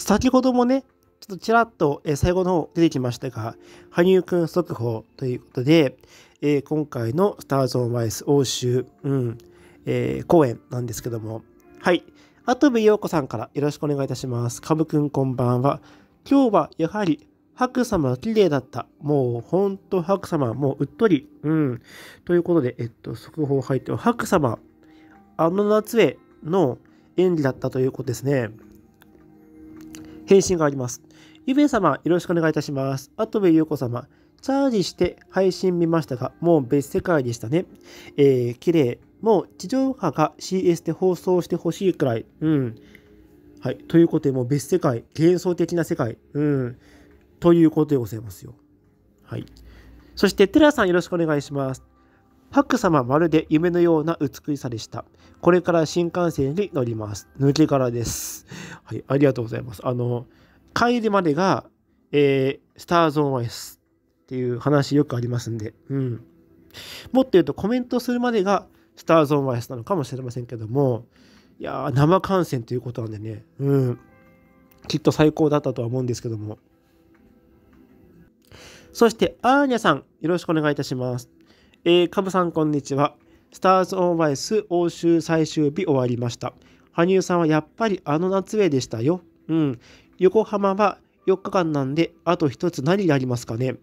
先ほどもね、ちょっとちらっと、え最後の方出てきましたが、羽生くん速報ということで、え今回のスターズ・オン・ワイス欧州、うんえー、公演なんですけども、はい。アトビ陽子さんからよろしくお願いいたします。カブくんこんばんは。今日はやはり白様綺麗だった。もうほんと白様、もううっとり。うん。ということで、えっと、速報入って、白様、あの夏への演技だったということですね。返信があります。ゆべ様、よろしくお願いいたします。あとべゆうこ様、チャージして配信見ましたが、もう別世界でしたね。えー、綺麗。もう地上波が CS で放送してほしいくらい。うん。はい。ということで、もう別世界、幻想的な世界。うん。ということでございますよ。はい。そして、テラさんよろしくお願いします。ハック様まるで夢のような美しさでした。これから新幹線に乗ります。抜け殻です。はい、ありがとうございます。あの、帰りまでが、えー、スターズオンアイスっていう話よくありますんで、うん。もっと言うとコメントするまでがスターズオンアイスなのかもしれませんけども、いやー、生観戦ということなんでね、うん。きっと最高だったとは思うんですけども。そして、アーニャさん、よろしくお願いいたします。えー、カブさんこんにちは。スターズ・オン・バイス欧州最終日終わりました。羽生さんはやっぱりあの夏上でしたよ。うん。横浜は4日間なんで、あと1つ何がありますかね。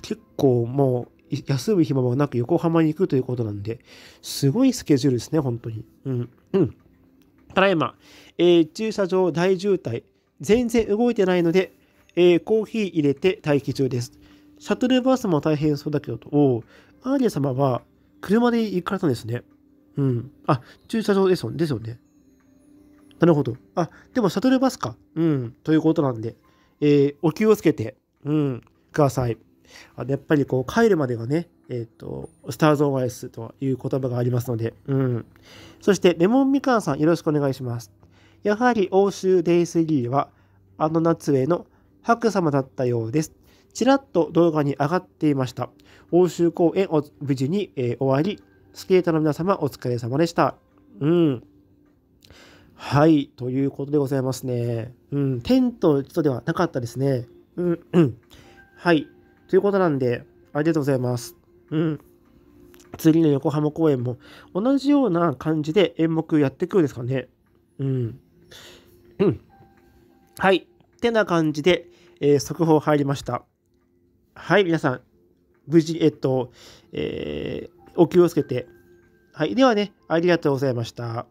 結構もう休む暇もなく横浜に行くということなんで、すごいスケジュールですね、本当に。うん。うん。ただいま、えー、駐車場大渋滞。全然動いてないので、えー、コーヒー入れて待機中です。シャトルバスも大変そうだけどと、アーリア様は車で行かれたんですね。うん。あ、駐車場ですよですよね。なるほど。あ、でもシャトルバスか。うん。ということなんで、えー、お気をつけて、うん、ください。あやっぱりこう帰るまでがね、えっ、ー、と、スターズ・オン・アイスという言葉がありますので、うん。そして、レモンみかんさん、よろしくお願いします。やはり欧州デイスリーは、あの夏への白様だったようです。ちらっと動画に上がっていました。欧州公演を無事に、えー、終わり、スケーターの皆様お疲れ様でした。うん。はい、ということでございますね。うん、テントとではなかったですね。うん、うん。はい、ということなんで、ありがとうございます。うん。次の横浜公演も同じような感じで演目やってくるんですかね。うん。うん。はい。ってな感じで、えー、速報入りました。はい、皆さん、無事、えっと、えー、お気をつけて。はい、ではね、ありがとうございました。